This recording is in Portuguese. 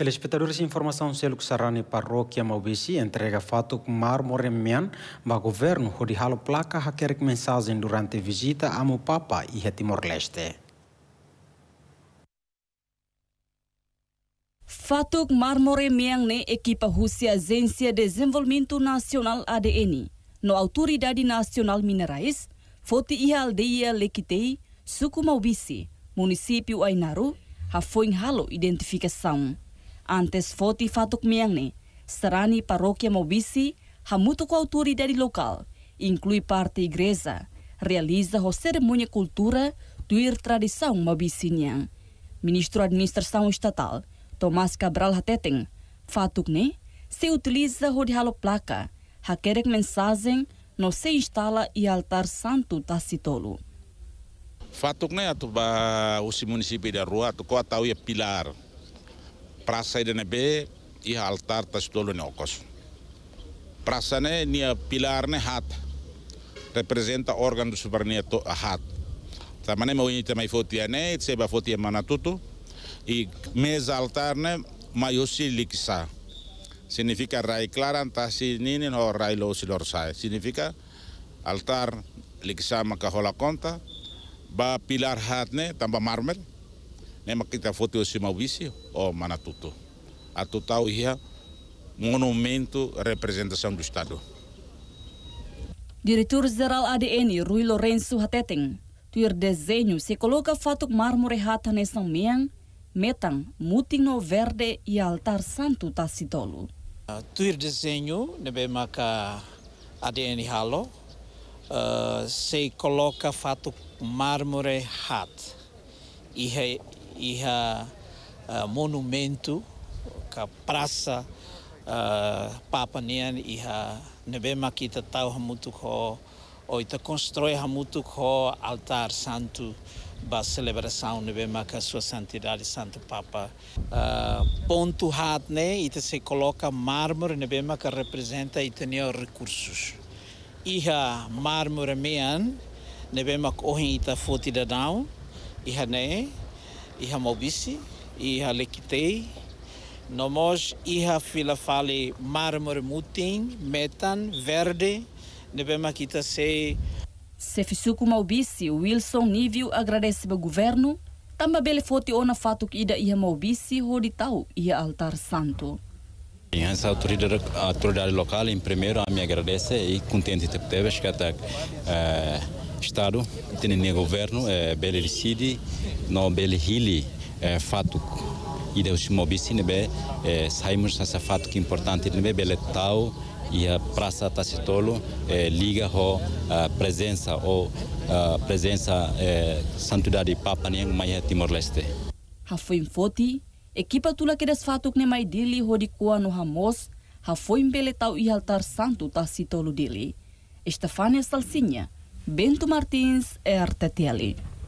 Telespectadores, informação Celo Sarani Parroquia Maubici entrega fato que Mian, Moremian, o governo, rodihalo placa hacker mensagem durante visita a Mupapa e a Timor-Leste. Fatuk Marmore Mian, ne equipa Rússia Agência de Desenvolvimento Nacional ADN, no Autoridade Nacional Minerais, foti e aldeia suco Sucumaubisi, município Ainaru, a foi halo identificação. antes foti fatuk miang ne, serani paróquia Mobisi, hamuto autori dari lokal, inklui parte igreja, realiza ho seremonia cultura tuir tradisau tradição niang. Ministro administrasi Estatal, Tomás Cabral Hateten, fatuk ne, se utiliza ho di halo placa, hakerek mensazen no se instala i altar santo Tacitolo. Fatuk ne atuba o município da rua, kau tahu ya pilar, Πρασα είναι η πυρήνη Η πράσινη είναι η πυρήνη είναι η πυρήνη τη πυρήνη. είναι η πυρήνη. Η πυρήνη είναι η πυρήνη. Η πυρήνη είναι η πυρήνη. είναι η πυρήνη. η Η είναι η Η nema kitafuti osimauisi o manatutu atutau ia monumento representação do Estado. Diretor-Geral ADN Rui Lourenço Hateteng, tuir desenho se coloca fatuk mármore rata nessa miang, metang mutino verde e altar santo tacitolo. Uh, ah, tuir desenho, nebe maka ADN halo, uh, se coloca fatuk mármore hat. E há uh, monumento, a praça uh, Papa Nian e a Nebema Kita Tau muito com oita constrói muito com altar santo ba celebração Nebema a sua santidade Santo Papa ponto hat né e se coloca mármore Nebema que representa e tenha recursos e a mármore mean Nebema que hoje está fotida down e a né iha Malbice, iha Lekitei, nomos iha Filafale, fale marmor mutin, metan, verde, nebema kita sei. Sefisuku Malbice, Wilson Nívio agradece ao governo, também bele fote ona fatuk ida iha Malbice, hodi tau iha altar santo. As autoridades, autoridade local, em primeiro, a me agradece e contente de ter que até eh, Estado, tem o governo, é, bele decide Nobel Hili eh, fatuk ida ushimobisi nebe eh, saimos nessa fato que importante nebe beletau e a praça Tacitolo eh, liga ho a presença ou a presença eh, santidade Papa Niang Maia Timor Leste. Ha foi foti, equipa tula que que ne mai dili ho di no Ramos, ha foi beletau e altar santo Tacitolo dili. Estefania Salsinha, Bento Martins, RTTL.